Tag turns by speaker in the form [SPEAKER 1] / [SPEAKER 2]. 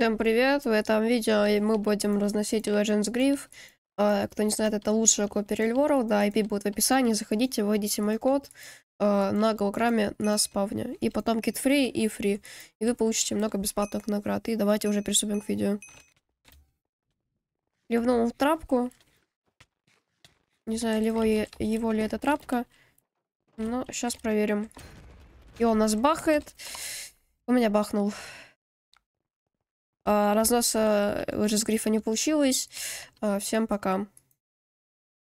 [SPEAKER 1] Всем привет, в этом видео мы будем разносить Legends Grief. А, кто не знает, это лучшая копия рельворов, да, IP будет в описании, заходите, вводите мой код а, на голограмме на спавне. И потом кит фри и фри. И вы получите много бесплатных наград. И давайте уже приступим к видео. Ливнул в трапку. Не знаю, его, его ли это трапка. Но сейчас проверим. И он нас бахает. У меня бахнул. А, Разноса э, уже с грифа не получилось. А, всем пока.